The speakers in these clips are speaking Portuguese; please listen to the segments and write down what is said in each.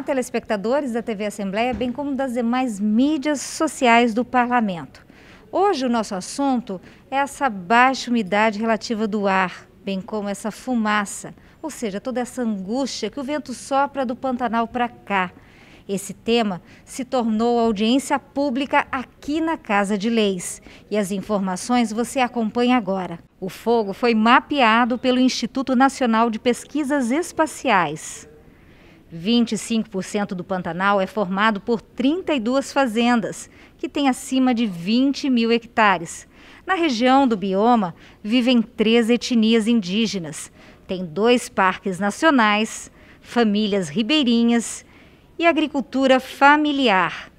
Olá, telespectadores da TV Assembleia, bem como das demais mídias sociais do Parlamento. Hoje o nosso assunto é essa baixa umidade relativa do ar, bem como essa fumaça, ou seja, toda essa angústia que o vento sopra do Pantanal para cá. Esse tema se tornou audiência pública aqui na Casa de Leis. E as informações você acompanha agora. O fogo foi mapeado pelo Instituto Nacional de Pesquisas Espaciais. 25% do Pantanal é formado por 32 fazendas, que têm acima de 20 mil hectares. Na região do bioma, vivem três etnias indígenas. Tem dois parques nacionais, famílias ribeirinhas e agricultura familiar.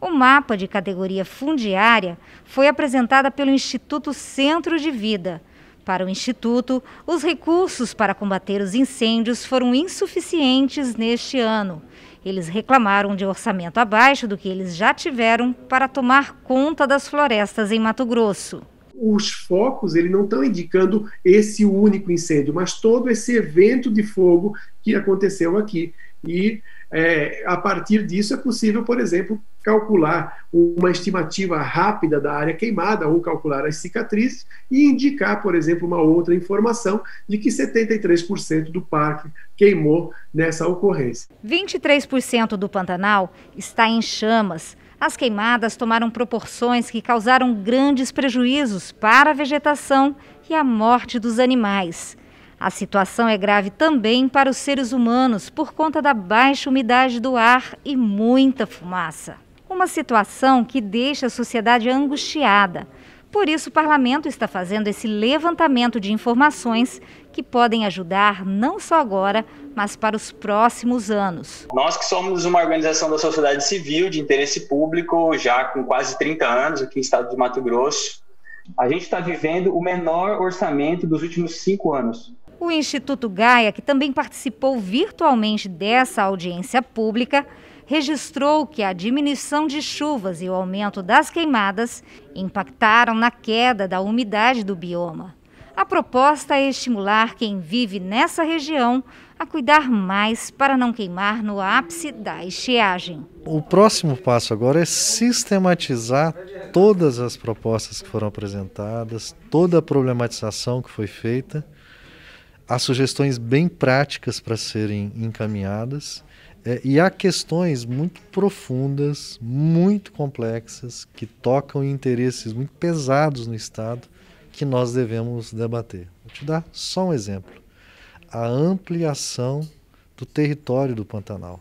O mapa de categoria fundiária foi apresentado pelo Instituto Centro de Vida para o Instituto, os recursos para combater os incêndios foram insuficientes neste ano. Eles reclamaram de orçamento abaixo do que eles já tiveram para tomar conta das florestas em Mato Grosso os focos ele não estão indicando esse único incêndio, mas todo esse evento de fogo que aconteceu aqui. E é, a partir disso é possível, por exemplo, calcular uma estimativa rápida da área queimada ou calcular as cicatrizes e indicar, por exemplo, uma outra informação de que 73% do parque queimou nessa ocorrência. 23% do Pantanal está em chamas as queimadas tomaram proporções que causaram grandes prejuízos para a vegetação e a morte dos animais. A situação é grave também para os seres humanos por conta da baixa umidade do ar e muita fumaça. Uma situação que deixa a sociedade angustiada. Por isso, o parlamento está fazendo esse levantamento de informações que podem ajudar não só agora, mas para os próximos anos. Nós que somos uma organização da sociedade civil de interesse público, já com quase 30 anos aqui no estado de Mato Grosso, a gente está vivendo o menor orçamento dos últimos cinco anos. O Instituto Gaia, que também participou virtualmente dessa audiência pública, registrou que a diminuição de chuvas e o aumento das queimadas impactaram na queda da umidade do bioma. A proposta é estimular quem vive nessa região a cuidar mais para não queimar no ápice da estiagem. O próximo passo agora é sistematizar todas as propostas que foram apresentadas, toda a problematização que foi feita há sugestões bem práticas para serem encaminhadas. É, e há questões muito profundas, muito complexas, que tocam interesses muito pesados no Estado, que nós devemos debater. Vou te dar só um exemplo: a ampliação do território do Pantanal.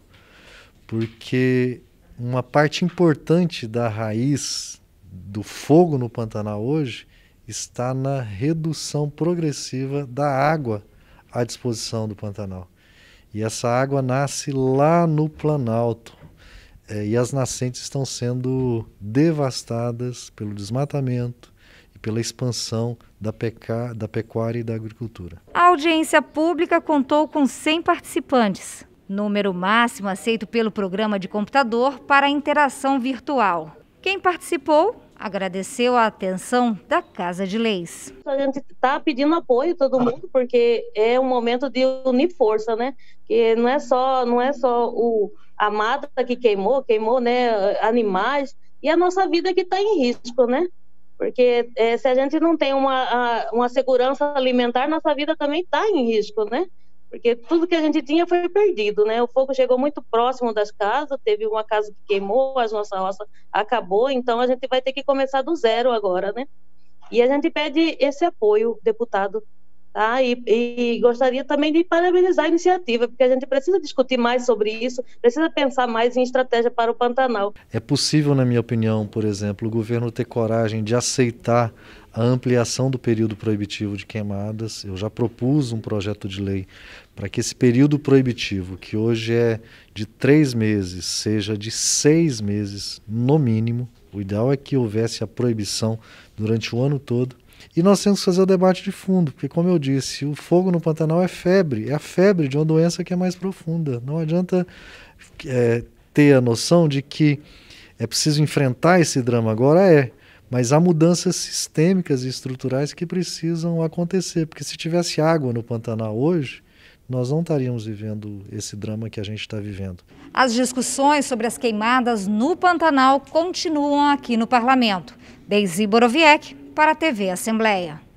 Porque uma parte importante da raiz do fogo no Pantanal hoje está na redução progressiva da água à disposição do Pantanal. E essa água nasce lá no Planalto. É, e as nascentes estão sendo devastadas pelo desmatamento e pela expansão da, peca, da pecuária e da agricultura. A audiência pública contou com 100 participantes, número máximo aceito pelo programa de computador para interação virtual. Quem participou agradeceu a atenção da Casa de Leis. A gente está pedindo apoio todo ah. mundo porque é um momento de unir força, né? Que não é só não é só o a mata que queimou, queimou, né? Animais e a nossa vida que está em risco, né? Porque é, se a gente não tem uma, a, uma segurança alimentar, nossa vida também está em risco, né? porque tudo que a gente tinha foi perdido, né? O fogo chegou muito próximo das casas, teve uma casa que queimou, as nossas roças acabou, então a gente vai ter que começar do zero agora, né? E a gente pede esse apoio, deputado, tá? E, e gostaria também de parabenizar a iniciativa, porque a gente precisa discutir mais sobre isso, precisa pensar mais em estratégia para o Pantanal. É possível, na minha opinião, por exemplo, o governo ter coragem de aceitar a ampliação do período proibitivo de queimadas. Eu já propus um projeto de lei para que esse período proibitivo, que hoje é de três meses, seja de seis meses no mínimo. O ideal é que houvesse a proibição durante o ano todo. E nós temos que fazer o debate de fundo, porque, como eu disse, o fogo no Pantanal é febre, é a febre de uma doença que é mais profunda. Não adianta é, ter a noção de que é preciso enfrentar esse drama agora, é. Mas há mudanças sistêmicas e estruturais que precisam acontecer, porque se tivesse água no Pantanal hoje, nós não estaríamos vivendo esse drama que a gente está vivendo. As discussões sobre as queimadas no Pantanal continuam aqui no Parlamento. Deisi Boroviec, para a TV Assembleia.